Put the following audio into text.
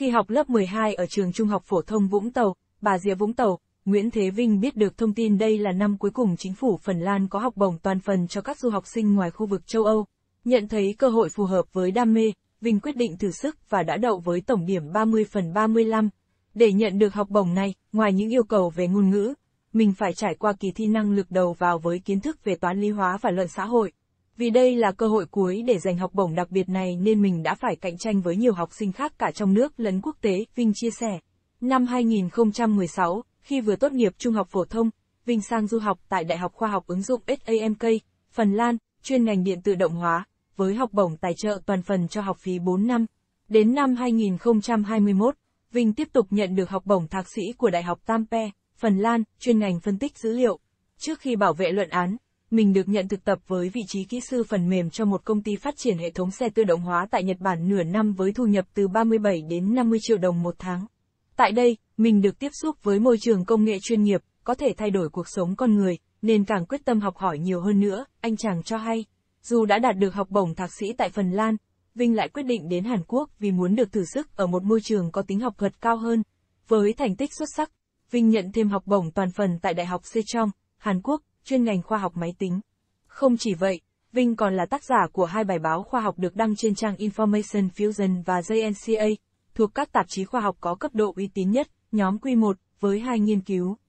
Khi học lớp 12 ở trường Trung học Phổ thông Vũng Tàu, Bà Rịa Vũng Tàu, Nguyễn Thế Vinh biết được thông tin đây là năm cuối cùng chính phủ Phần Lan có học bổng toàn phần cho các du học sinh ngoài khu vực châu Âu. Nhận thấy cơ hội phù hợp với đam mê, Vinh quyết định thử sức và đã đậu với tổng điểm 30 phần 35. Để nhận được học bổng này, ngoài những yêu cầu về ngôn ngữ, mình phải trải qua kỳ thi năng lực đầu vào với kiến thức về toán lý hóa và luận xã hội. Vì đây là cơ hội cuối để giành học bổng đặc biệt này nên mình đã phải cạnh tranh với nhiều học sinh khác cả trong nước lẫn quốc tế, Vinh chia sẻ. Năm 2016, khi vừa tốt nghiệp trung học phổ thông, Vinh sang du học tại Đại học Khoa học ứng dụng SAMK, Phần Lan, chuyên ngành điện tự động hóa, với học bổng tài trợ toàn phần cho học phí 4 năm. Đến năm 2021, Vinh tiếp tục nhận được học bổng thạc sĩ của Đại học Tampere, Phần Lan, chuyên ngành phân tích dữ liệu. Trước khi bảo vệ luận án, mình được nhận thực tập với vị trí kỹ sư phần mềm cho một công ty phát triển hệ thống xe tự động hóa tại Nhật Bản nửa năm với thu nhập từ 37 đến 50 triệu đồng một tháng. Tại đây, mình được tiếp xúc với môi trường công nghệ chuyên nghiệp, có thể thay đổi cuộc sống con người, nên càng quyết tâm học hỏi nhiều hơn nữa, anh chàng cho hay. Dù đã đạt được học bổng thạc sĩ tại Phần Lan, Vinh lại quyết định đến Hàn Quốc vì muốn được thử sức ở một môi trường có tính học thuật cao hơn. Với thành tích xuất sắc, Vinh nhận thêm học bổng toàn phần tại Đại học Sejong, Hàn Quốc, chuyên ngành khoa học máy tính. Không chỉ vậy, Vinh còn là tác giả của hai bài báo khoa học được đăng trên trang Information Fusion và JNCA, thuộc các tạp chí khoa học có cấp độ uy tín nhất, nhóm Q1, với hai nghiên cứu.